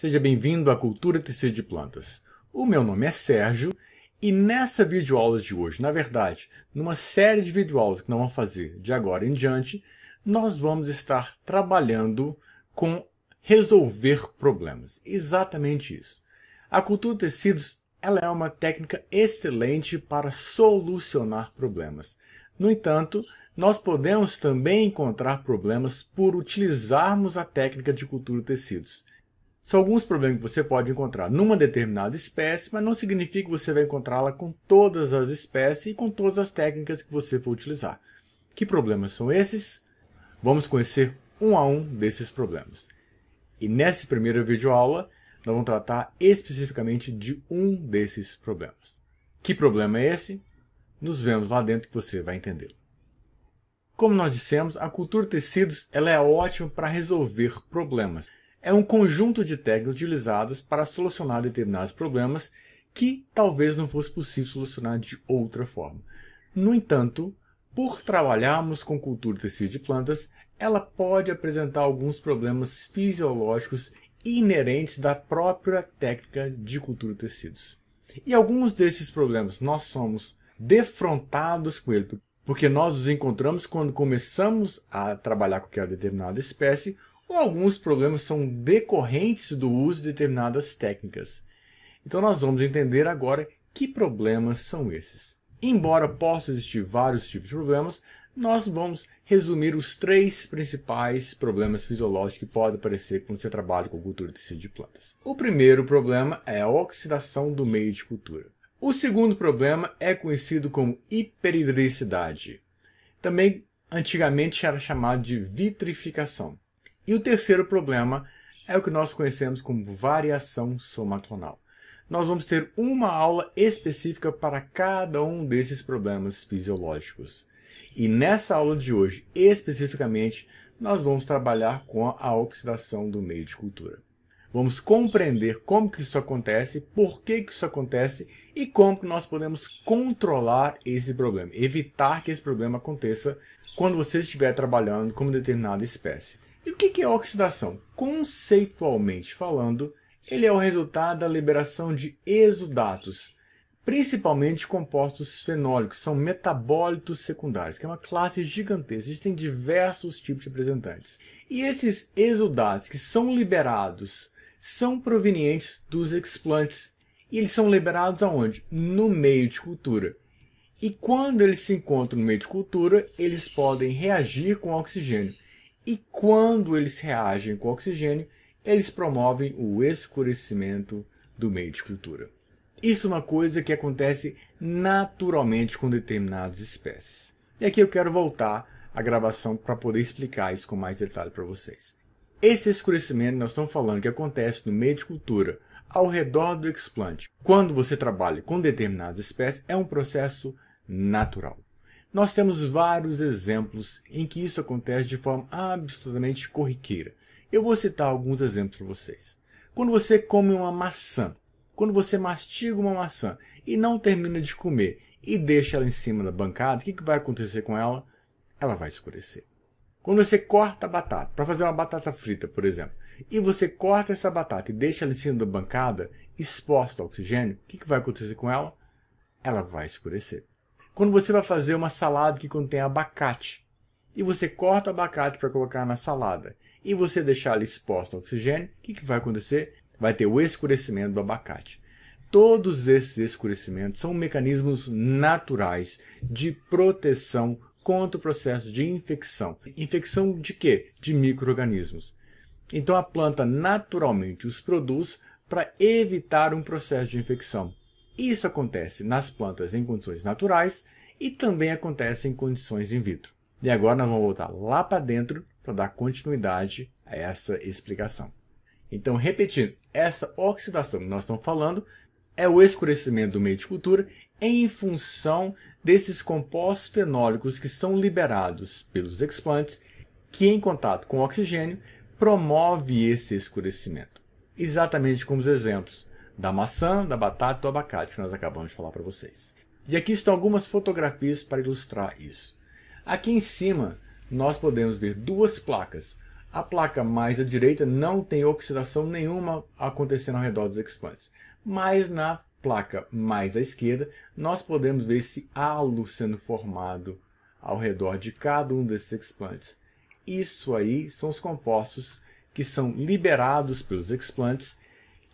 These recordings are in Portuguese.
Seja bem-vindo à Cultura Tecido de Plantas. O meu nome é Sérgio e nessa videoaula de hoje, na verdade, numa série de videoaulas que nós vamos fazer de agora em diante, nós vamos estar trabalhando com resolver problemas. Exatamente isso. A cultura de tecidos ela é uma técnica excelente para solucionar problemas. No entanto, nós podemos também encontrar problemas por utilizarmos a técnica de cultura de tecidos. São alguns problemas que você pode encontrar numa determinada espécie, mas não significa que você vai encontrá-la com todas as espécies e com todas as técnicas que você for utilizar. Que problemas são esses? Vamos conhecer um a um desses problemas. E nessa primeira videoaula, nós vamos tratar especificamente de um desses problemas. Que problema é esse? Nos vemos lá dentro que você vai entender. Como nós dissemos, a cultura de tecidos ela é ótima para resolver problemas é um conjunto de técnicas utilizadas para solucionar determinados problemas que talvez não fosse possível solucionar de outra forma. No entanto, por trabalharmos com cultura de tecido de plantas, ela pode apresentar alguns problemas fisiológicos inerentes da própria técnica de cultura de tecidos. E alguns desses problemas nós somos defrontados com ele, porque nós os encontramos quando começamos a trabalhar com aquela determinada espécie ou alguns problemas são decorrentes do uso de determinadas técnicas. Então nós vamos entender agora que problemas são esses. Embora possam existir vários tipos de problemas, nós vamos resumir os três principais problemas fisiológicos que podem aparecer quando você trabalha com cultura de tecido de plantas. O primeiro problema é a oxidação do meio de cultura. O segundo problema é conhecido como hiperidricidade. Também antigamente era chamado de vitrificação. E o terceiro problema é o que nós conhecemos como variação somatonal. Nós vamos ter uma aula específica para cada um desses problemas fisiológicos. E nessa aula de hoje, especificamente, nós vamos trabalhar com a oxidação do meio de cultura. Vamos compreender como que isso acontece, por que, que isso acontece e como que nós podemos controlar esse problema, evitar que esse problema aconteça quando você estiver trabalhando com uma determinada espécie. E o que é oxidação? Conceitualmente falando, ele é o resultado da liberação de exudatos, principalmente compostos fenólicos, são metabólitos secundários, que é uma classe gigantesca, existem diversos tipos de representantes. E esses exudatos que são liberados são provenientes dos explantes, e eles são liberados aonde? No meio de cultura. E quando eles se encontram no meio de cultura, eles podem reagir com oxigênio e quando eles reagem com oxigênio, eles promovem o escurecimento do meio de cultura. Isso é uma coisa que acontece naturalmente com determinadas espécies. E aqui eu quero voltar à gravação para poder explicar isso com mais detalhe para vocês. Esse escurecimento nós estamos falando que acontece no meio de cultura, ao redor do explante. Quando você trabalha com determinadas espécies, é um processo natural. Nós temos vários exemplos em que isso acontece de forma absolutamente corriqueira. Eu vou citar alguns exemplos para vocês. Quando você come uma maçã, quando você mastiga uma maçã e não termina de comer e deixa ela em cima da bancada, o que, vai acontecer com ela? Ela vai escurecer. Quando você corta a batata, para fazer uma batata frita, por exemplo, e você corta essa batata e deixa ela em cima da bancada, exposta ao oxigênio, o que vai acontecer com ela? Ela vai escurecer. Quando você vai fazer uma salada que contém abacate e você corta o abacate para colocar na salada e você deixar ele exposto ao oxigênio, o que, que vai acontecer? Vai ter o escurecimento do abacate. Todos esses escurecimentos são mecanismos naturais de proteção contra o processo de infecção. Infecção de quê? De micro-organismos. Então a planta naturalmente os produz para evitar um processo de infecção. Isso acontece nas plantas em condições naturais e também acontece em condições in vitro. E agora nós vamos voltar lá para dentro para dar continuidade a essa explicação. Então, repetindo, essa oxidação que nós estamos falando é o escurecimento do meio de cultura em função desses compostos fenólicos que são liberados pelos explantes, que em contato com o oxigênio promove esse escurecimento. Exatamente como os exemplos da maçã, da batata e do abacate que nós acabamos de falar para vocês. E aqui estão algumas fotografias para ilustrar isso. Aqui em cima nós podemos ver duas placas. A placa mais à direita não tem oxidação nenhuma acontecendo ao redor dos explantes. Mas na placa mais à esquerda nós podemos ver esse halo sendo formado ao redor de cada um desses explantes. Isso aí são os compostos que são liberados pelos explantes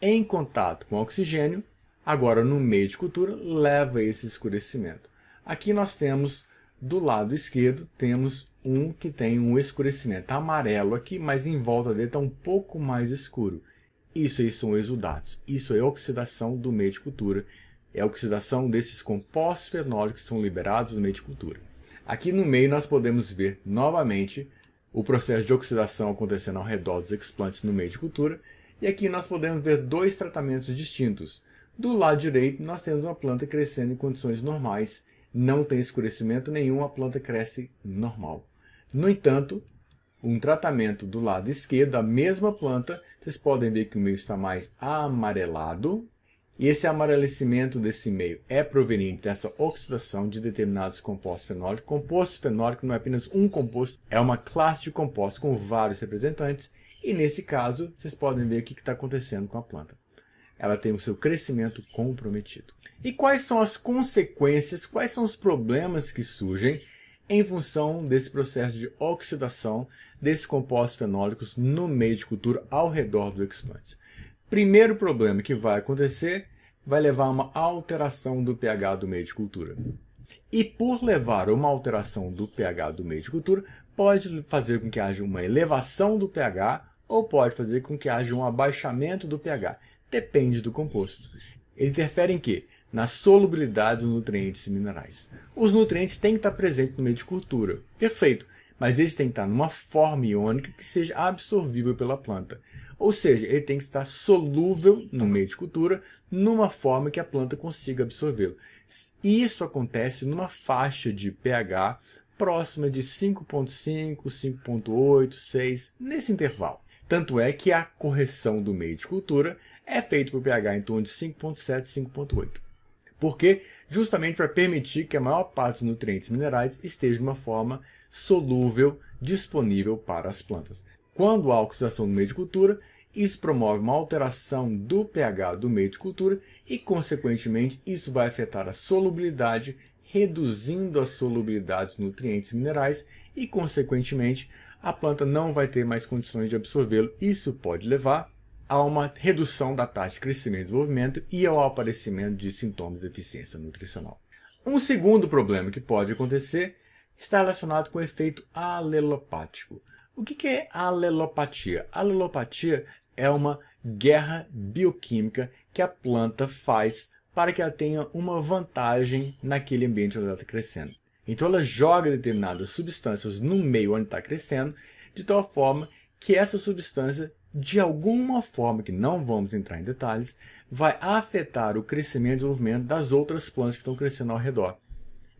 em contato com oxigênio, agora no meio de cultura, leva esse escurecimento. Aqui nós temos, do lado esquerdo, temos um que tem um escurecimento amarelo aqui, mas em volta dele está um pouco mais escuro. Isso aí são exudatos. Isso é oxidação do meio de cultura. É a oxidação desses compostos fenólicos que são liberados no meio de cultura. Aqui no meio nós podemos ver novamente o processo de oxidação acontecendo ao redor dos explantes no meio de cultura e aqui nós podemos ver dois tratamentos distintos. Do lado direito, nós temos uma planta crescendo em condições normais, não tem escurecimento nenhum, a planta cresce normal. No entanto, um tratamento do lado esquerdo, a mesma planta, vocês podem ver que o meio está mais amarelado, e esse amarelecimento desse meio é proveniente dessa oxidação de determinados compostos fenólicos. Composto fenólico não é apenas um composto, é uma classe de compostos com vários representantes e nesse caso, vocês podem ver o que está acontecendo com a planta. Ela tem o seu crescimento comprometido. E quais são as consequências, quais são os problemas que surgem em função desse processo de oxidação desses compostos fenólicos no meio de cultura ao redor do explante? Primeiro problema que vai acontecer vai levar a uma alteração do pH do meio de cultura. E por levar a uma alteração do pH do meio de cultura, pode fazer com que haja uma elevação do pH ou pode fazer com que haja um abaixamento do pH, depende do composto. Ele interfere em quê? Na solubilidade dos nutrientes e minerais. Os nutrientes têm que estar presentes no meio de cultura, perfeito, mas eles têm que estar numa forma iônica que seja absorvível pela planta. Ou seja, ele tem que estar solúvel no meio de cultura, numa forma que a planta consiga absorvê-lo. Isso acontece numa faixa de pH próxima de 5.5, 5.8, 6, nesse intervalo. Tanto é que a correção do meio de cultura é feita por pH em torno de 5,7 e 5,8. Por quê? Justamente para permitir que a maior parte dos nutrientes minerais esteja de uma forma solúvel disponível para as plantas. Quando há oxidação do meio de cultura, isso promove uma alteração do pH do meio de cultura e, consequentemente, isso vai afetar a solubilidade, reduzindo a solubilidade dos nutrientes minerais e, consequentemente, a planta não vai ter mais condições de absorvê-lo. Isso pode levar a uma redução da taxa de crescimento e desenvolvimento e ao aparecimento de sintomas de deficiência nutricional. Um segundo problema que pode acontecer está relacionado com o efeito alelopático. O que é alelopatia? Alelopatia é uma guerra bioquímica que a planta faz para que ela tenha uma vantagem naquele ambiente onde ela está crescendo. Então ela joga determinadas substâncias no meio onde está crescendo, de tal forma que essa substância, de alguma forma, que não vamos entrar em detalhes, vai afetar o crescimento e desenvolvimento das outras plantas que estão crescendo ao redor.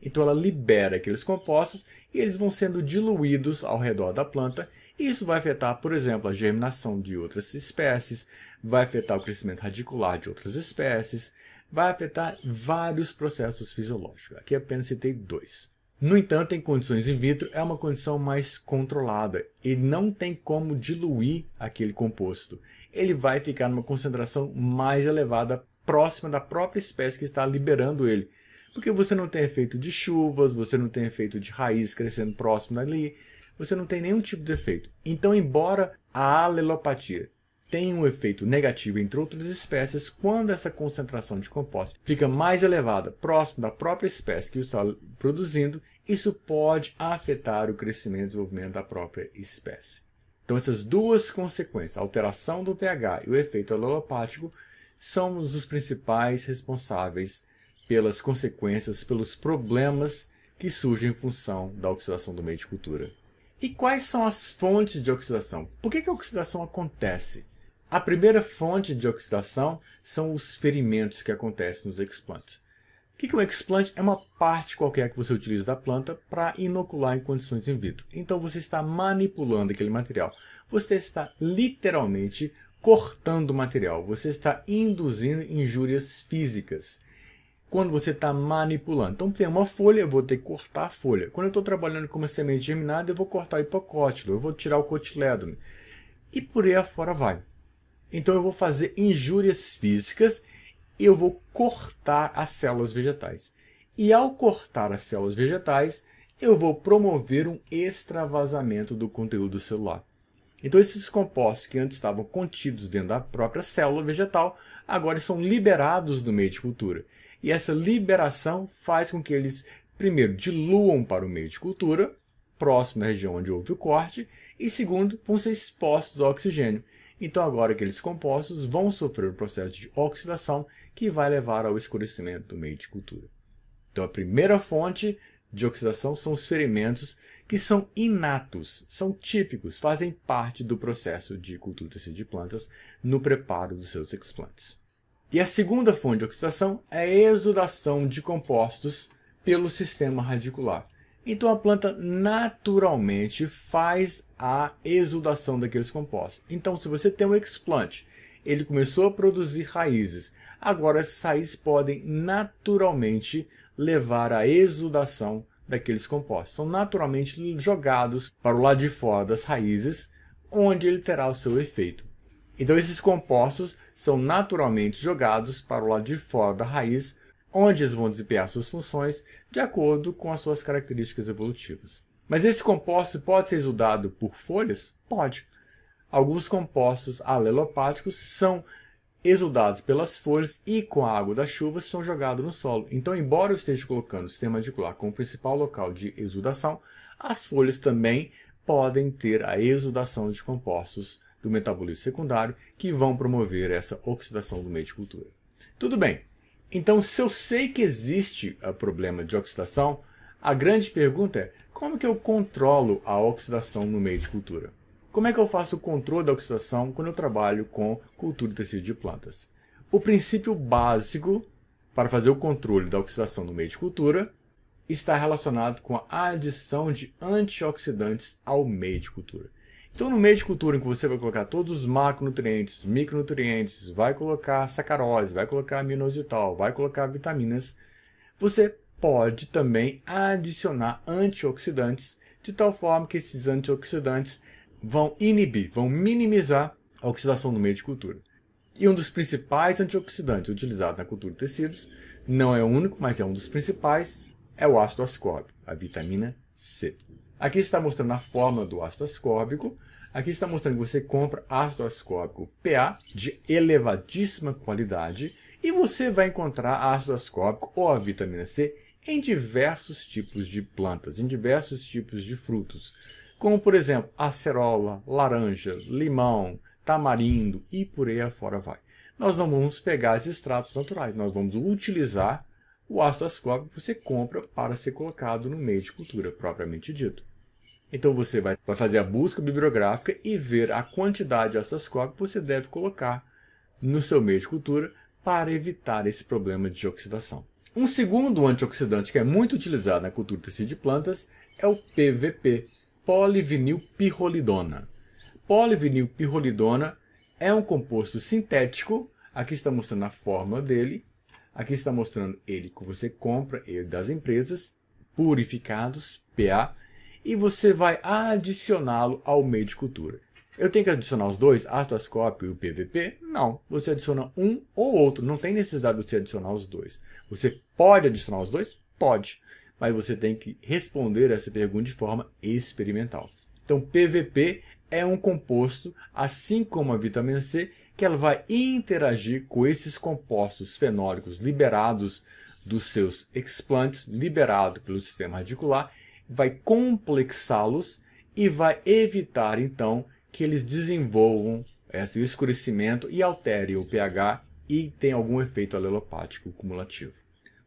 Então ela libera aqueles compostos e eles vão sendo diluídos ao redor da planta. E isso vai afetar, por exemplo, a germinação de outras espécies, vai afetar o crescimento radicular de outras espécies, vai afetar vários processos fisiológicos. Aqui apenas citei dois. No entanto, em condições in vitro, é uma condição mais controlada e não tem como diluir aquele composto. Ele vai ficar numa concentração mais elevada, próxima da própria espécie que está liberando ele. Porque você não tem efeito de chuvas, você não tem efeito de raiz crescendo próximo ali, você não tem nenhum tipo de efeito. Então, embora a alelopatia tem um efeito negativo entre outras espécies quando essa concentração de compostos fica mais elevada, próximo da própria espécie que o está produzindo, isso pode afetar o crescimento e desenvolvimento da própria espécie. Então, essas duas consequências, a alteração do pH e o efeito alelopático, são os principais responsáveis pelas consequências, pelos problemas que surgem em função da oxidação do meio de cultura. E quais são as fontes de oxidação? Por que, que a oxidação acontece? A primeira fonte de oxidação são os ferimentos que acontecem nos explantes. O que é um explante? É uma parte qualquer que você utiliza da planta para inocular em condições in vitro. Então você está manipulando aquele material. Você está literalmente cortando o material. Você está induzindo injúrias físicas. Quando você está manipulando. Então tem uma folha, eu vou ter que cortar a folha. Quando eu estou trabalhando com uma semente germinada, eu vou cortar o hipocótilo, eu vou tirar o cotilédone. E por aí afora vai. Então eu vou fazer injúrias físicas e eu vou cortar as células vegetais. E ao cortar as células vegetais, eu vou promover um extravasamento do conteúdo celular. Então esses compostos que antes estavam contidos dentro da própria célula vegetal, agora são liberados do meio de cultura. E essa liberação faz com que eles primeiro diluam para o meio de cultura, próximo à região onde houve o corte, e segundo, vão ser expostos ao oxigênio. Então, agora aqueles compostos vão sofrer o um processo de oxidação que vai levar ao escurecimento do meio de cultura. Então, a primeira fonte de oxidação são os ferimentos que são inatos, são típicos, fazem parte do processo de cultura de plantas no preparo dos seus explantes. E a segunda fonte de oxidação é a exudação de compostos pelo sistema radicular. Então a planta naturalmente faz a exudação daqueles compostos. Então se você tem um explante, ele começou a produzir raízes. Agora essas raízes podem naturalmente levar à exudação daqueles compostos. São naturalmente jogados para o lado de fora das raízes, onde ele terá o seu efeito. Então esses compostos são naturalmente jogados para o lado de fora da raiz, onde eles vão desempenhar suas funções de acordo com as suas características evolutivas. Mas esse composto pode ser exudado por folhas? Pode. Alguns compostos alelopáticos são exudados pelas folhas e com a água da chuva são jogados no solo. Então, embora eu esteja colocando o sistema radicular como principal local de exudação, as folhas também podem ter a exudação de compostos do metabolismo secundário que vão promover essa oxidação do meio de cultura. Tudo bem, então, se eu sei que existe o ah, problema de oxidação, a grande pergunta é como que eu controlo a oxidação no meio de cultura? Como é que eu faço o controle da oxidação quando eu trabalho com cultura de tecido de plantas? O princípio básico para fazer o controle da oxidação no meio de cultura está relacionado com a adição de antioxidantes ao meio de cultura. Então, no meio de cultura em que você vai colocar todos os macronutrientes, micronutrientes, vai colocar sacarose, vai colocar aminosital, vai colocar vitaminas, você pode também adicionar antioxidantes, de tal forma que esses antioxidantes vão inibir, vão minimizar a oxidação do meio de cultura. E um dos principais antioxidantes utilizado na cultura de tecidos, não é o único, mas é um dos principais, é o ácido ascórbico, a vitamina C. Aqui está mostrando a fórmula do ácido ascórbico, Aqui está mostrando que você compra ácido ascórbico PA de elevadíssima qualidade e você vai encontrar ácido ascórbico ou a vitamina C em diversos tipos de plantas, em diversos tipos de frutos, como por exemplo acerola, laranja, limão, tamarindo e por aí afora vai. Nós não vamos pegar os extratos naturais, nós vamos utilizar o ácido ascórbico que você compra para ser colocado no meio de cultura propriamente dito. Então você vai, vai fazer a busca bibliográfica e ver a quantidade dessas cópias que você deve colocar no seu meio de cultura para evitar esse problema de oxidação. Um segundo antioxidante que é muito utilizado na cultura de tecido de plantas é o PVP, polivinilpirrolidona. Polivinilpirrolidona é um composto sintético, aqui está mostrando a forma dele, aqui está mostrando ele que você compra, ele é das empresas, purificados, PA, e você vai adicioná-lo ao meio de cultura. Eu tenho que adicionar os dois, astroscópio e o PVP? Não. Você adiciona um ou outro. Não tem necessidade de você adicionar os dois. Você pode adicionar os dois? Pode. Mas você tem que responder essa pergunta de forma experimental. Então, PVP é um composto, assim como a vitamina C, que ela vai interagir com esses compostos fenólicos liberados dos seus explantes, liberado pelo sistema radicular, vai complexá-los e vai evitar então que eles desenvolvam esse escurecimento e altere o pH e tenha algum efeito alelopático cumulativo.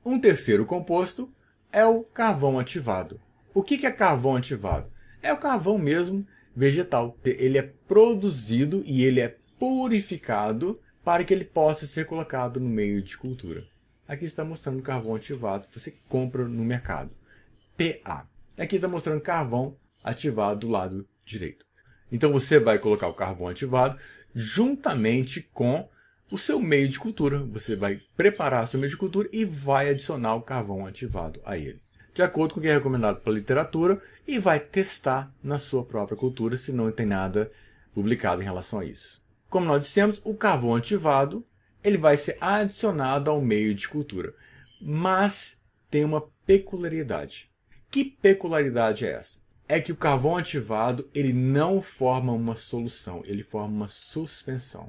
Um terceiro composto é o carvão ativado. O que é carvão ativado? É o carvão mesmo vegetal. Ele é produzido e ele é purificado para que ele possa ser colocado no meio de cultura. Aqui está mostrando o carvão ativado que você compra no mercado. PA. Aqui é está mostrando carvão ativado do lado direito. Então você vai colocar o carvão ativado juntamente com o seu meio de cultura. Você vai preparar seu meio de cultura e vai adicionar o carvão ativado a ele. De acordo com o que é recomendado pela literatura e vai testar na sua própria cultura se não tem nada publicado em relação a isso. Como nós dissemos, o carvão ativado ele vai ser adicionado ao meio de cultura, mas tem uma peculiaridade. Que peculiaridade é essa? É que o carvão ativado ele não forma uma solução, ele forma uma suspensão.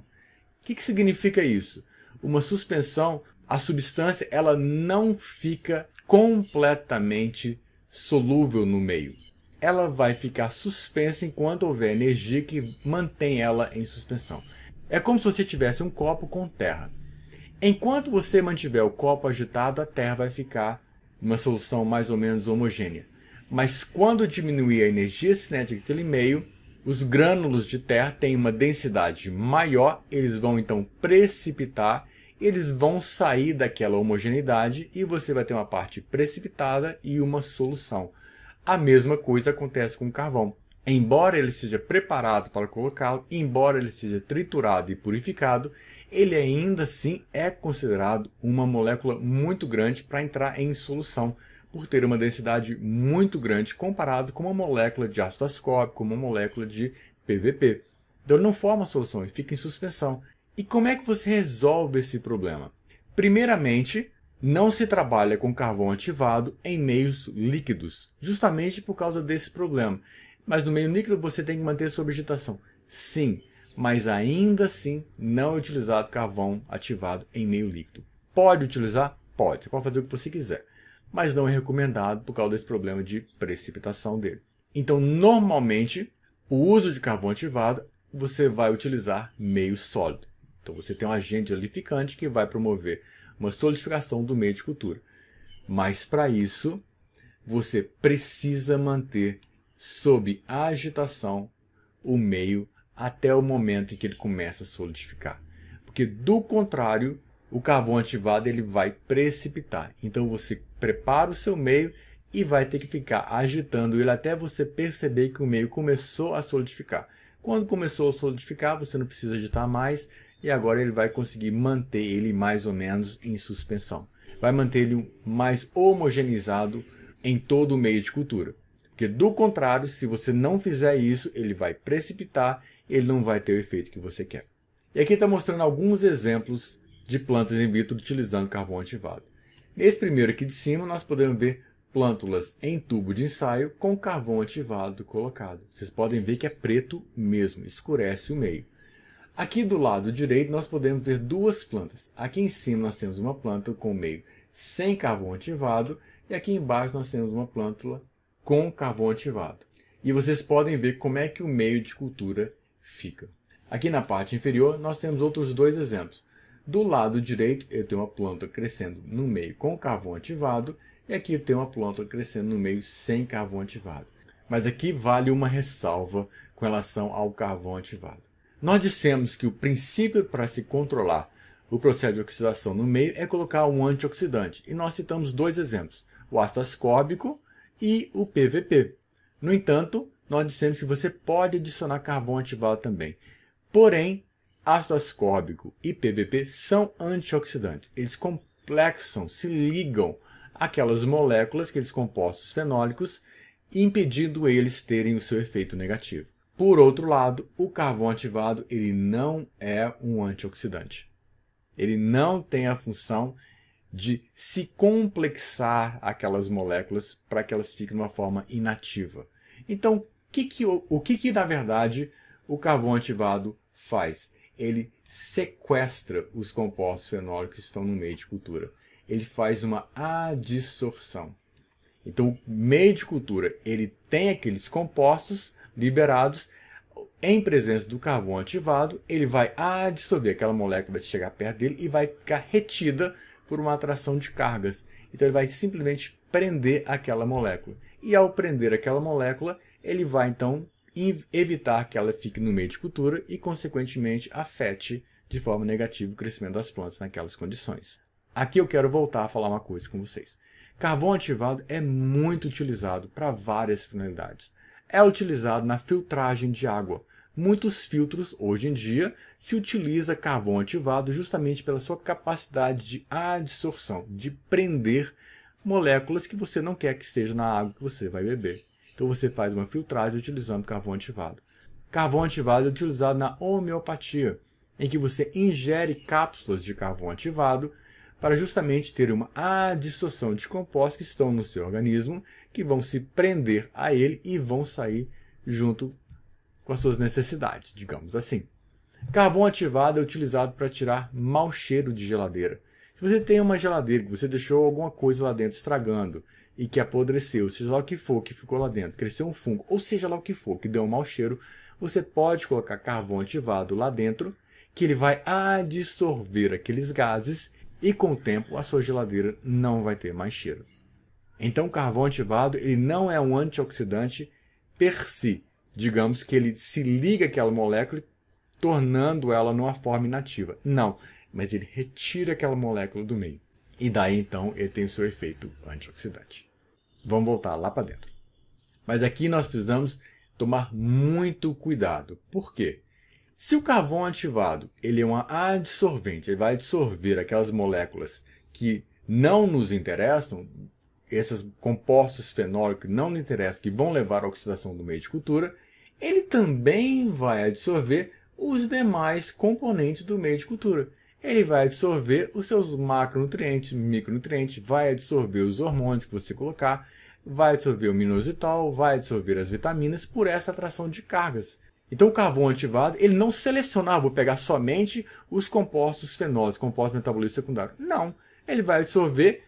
O que, que significa isso? Uma suspensão, a substância ela não fica completamente solúvel no meio. Ela vai ficar suspensa enquanto houver energia que mantém ela em suspensão. É como se você tivesse um copo com terra. Enquanto você mantiver o copo agitado, a terra vai ficar uma solução mais ou menos homogênea. Mas quando diminui a energia cinética daquele meio, os grânulos de terra têm uma densidade maior, eles vão então precipitar, eles vão sair daquela homogeneidade e você vai ter uma parte precipitada e uma solução. A mesma coisa acontece com o carvão. Embora ele seja preparado para colocá-lo, embora ele seja triturado e purificado, ele ainda assim é considerado uma molécula muito grande para entrar em solução, por ter uma densidade muito grande comparado com uma molécula de ácido ascópico, uma molécula de PVP. Então ele não forma solução, ele fica em suspensão. E como é que você resolve esse problema? Primeiramente, não se trabalha com carvão ativado em meios líquidos, justamente por causa desse problema. Mas no meio líquido você tem que manter sua vegetação. Sim, mas ainda assim não é utilizado carvão ativado em meio líquido. Pode utilizar? Pode. Você pode fazer o que você quiser. Mas não é recomendado por causa desse problema de precipitação dele. Então, normalmente, o uso de carvão ativado, você vai utilizar meio sólido. Então, você tem um agente alificante que vai promover uma solidificação do meio de cultura. Mas, para isso, você precisa manter sob a agitação, o meio até o momento em que ele começa a solidificar. Porque do contrário, o carvão ativado ele vai precipitar. Então você prepara o seu meio e vai ter que ficar agitando ele até você perceber que o meio começou a solidificar. Quando começou a solidificar, você não precisa agitar mais e agora ele vai conseguir manter ele mais ou menos em suspensão. Vai manter ele mais homogeneizado em todo o meio de cultura. Porque do contrário, se você não fizer isso, ele vai precipitar, ele não vai ter o efeito que você quer. E aqui está mostrando alguns exemplos de plantas in vitro utilizando carvão ativado. Nesse primeiro aqui de cima, nós podemos ver plântulas em tubo de ensaio com carvão ativado colocado. Vocês podem ver que é preto mesmo, escurece o meio. Aqui do lado direito nós podemos ver duas plantas. Aqui em cima nós temos uma planta com meio sem carvão ativado e aqui embaixo nós temos uma plântula com carvão ativado. E vocês podem ver como é que o meio de cultura fica. Aqui na parte inferior nós temos outros dois exemplos. Do lado direito eu tenho uma planta crescendo no meio com carvão ativado e aqui eu tenho uma planta crescendo no meio sem carvão ativado. Mas aqui vale uma ressalva com relação ao carvão ativado. Nós dissemos que o princípio para se controlar o processo de oxidação no meio é colocar um antioxidante. E nós citamos dois exemplos, o ácido ascórbico e o PVP. No entanto, nós dissemos que você pode adicionar carvão ativado também. Porém, ácido ascórbico e PVP são antioxidantes. Eles complexam, se ligam aquelas moléculas, aqueles compostos fenólicos, impedindo eles terem o seu efeito negativo. Por outro lado, o carvão ativado ele não é um antioxidante. Ele não tem a função de se complexar aquelas moléculas para que elas fiquem de uma forma inativa. Então, que que, o que, que na verdade o carbono ativado faz? Ele sequestra os compostos fenólicos que estão no meio de cultura. Ele faz uma adsorção. Então, o meio de cultura ele tem aqueles compostos liberados em presença do carbono ativado, ele vai adsorver aquela molécula, vai chegar perto dele e vai ficar retida por uma atração de cargas. Então ele vai simplesmente prender aquela molécula. E ao prender aquela molécula, ele vai então evitar que ela fique no meio de cultura e, consequentemente, afete de forma negativa o crescimento das plantas naquelas condições. Aqui eu quero voltar a falar uma coisa com vocês. Carvão ativado é muito utilizado para várias finalidades. É utilizado na filtragem de água muitos filtros, hoje em dia, se utiliza carvão ativado justamente pela sua capacidade de adsorção, de prender moléculas que você não quer que esteja na água que você vai beber. Então você faz uma filtragem utilizando carvão ativado. Carvão ativado é utilizado na homeopatia, em que você ingere cápsulas de carvão ativado para justamente ter uma adsorção de compostos que estão no seu organismo, que vão se prender a ele e vão sair junto com as suas necessidades, digamos assim. Carvão ativado é utilizado para tirar mau cheiro de geladeira. Se você tem uma geladeira que você deixou alguma coisa lá dentro estragando e que apodreceu, seja lá o que for que ficou lá dentro, cresceu um fungo, ou seja lá o que for que deu um mau cheiro, você pode colocar carvão ativado lá dentro, que ele vai adsorver aqueles gases e com o tempo a sua geladeira não vai ter mais cheiro. Então, o carvão ativado ele não é um antioxidante per si, digamos que ele se liga àquela molécula, tornando ela numa forma inativa. Não, mas ele retira aquela molécula do meio. E daí então ele tem o seu efeito antioxidante. Vamos voltar lá para dentro. Mas aqui nós precisamos tomar muito cuidado. Por quê? Se o carvão ativado ele é um adsorvente, ele vai absorver aquelas moléculas que não nos interessam, esses compostos fenólicos que não lhe interessam, que vão levar à oxidação do meio de cultura, ele também vai absorver os demais componentes do meio de cultura. Ele vai absorver os seus macronutrientes, micronutrientes, vai absorver os hormônios que você colocar, vai absorver o minositol, vai absorver as vitaminas por essa atração de cargas. Então o carbono ativado, ele não selecionar, vou pegar somente os compostos fenólicos, compostos metabolitos secundários. Não, ele vai absorver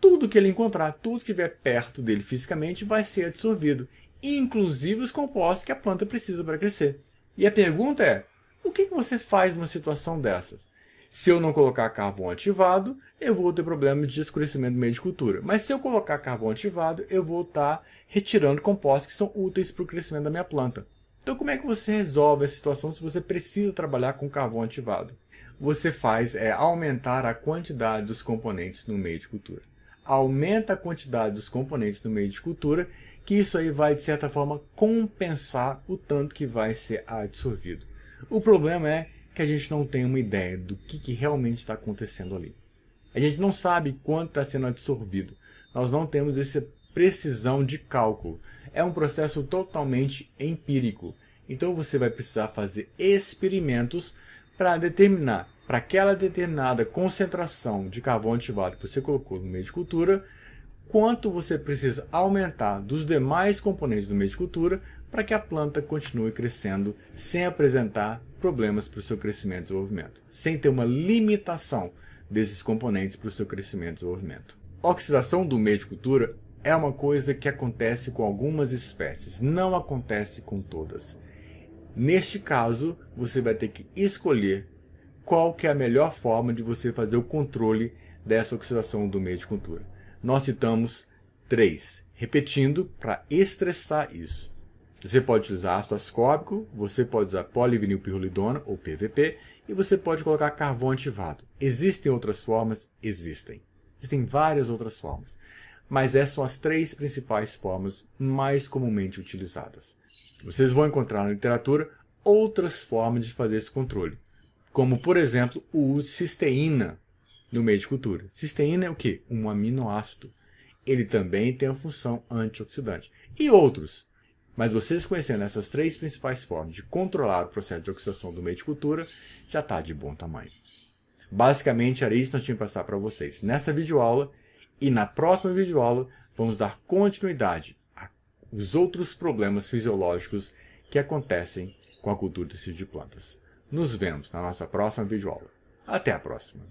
tudo que ele encontrar, tudo que estiver perto dele fisicamente vai ser absorvido, inclusive os compostos que a planta precisa para crescer. E a pergunta é: o que você faz numa situação dessas? Se eu não colocar carvão ativado, eu vou ter problema de escurecimento do meio de cultura. Mas se eu colocar carvão ativado, eu vou estar retirando compostos que são úteis para o crescimento da minha planta. Então, como é que você resolve a situação se você precisa trabalhar com carvão ativado? Você faz é aumentar a quantidade dos componentes no meio de cultura aumenta a quantidade dos componentes do meio de cultura, que isso aí vai, de certa forma, compensar o tanto que vai ser absorvido. O problema é que a gente não tem uma ideia do que, que realmente está acontecendo ali. A gente não sabe quanto está sendo absorvido. Nós não temos essa precisão de cálculo. É um processo totalmente empírico. Então você vai precisar fazer experimentos para determinar para aquela determinada concentração de carvão ativado que você colocou no meio de cultura, quanto você precisa aumentar dos demais componentes do meio de cultura para que a planta continue crescendo sem apresentar problemas para o seu crescimento e desenvolvimento, sem ter uma limitação desses componentes para o seu crescimento e desenvolvimento. oxidação do meio de cultura é uma coisa que acontece com algumas espécies, não acontece com todas. Neste caso, você vai ter que escolher qual que é a melhor forma de você fazer o controle dessa oxidação do meio de cultura. Nós citamos três, repetindo para estressar isso. Você pode utilizar ácido ascórbico, você pode usar pirrolidona ou PVP e você pode colocar carvão ativado. Existem outras formas? Existem. Existem várias outras formas, mas essas são as três principais formas mais comumente utilizadas. Vocês vão encontrar na literatura outras formas de fazer esse controle como por exemplo o uso de cisteína no meio de cultura. Cisteína é o que? Um aminoácido. Ele também tem a função antioxidante. E outros. Mas vocês conhecendo essas três principais formas de controlar o processo de oxidação do meio de cultura, já está de bom tamanho. Basicamente era isso que eu tinha que passar para vocês nessa videoaula e na próxima videoaula vamos dar continuidade aos outros problemas fisiológicos que acontecem com a cultura do tecido de plantas. Nos vemos na nossa próxima videoaula. Até a próxima!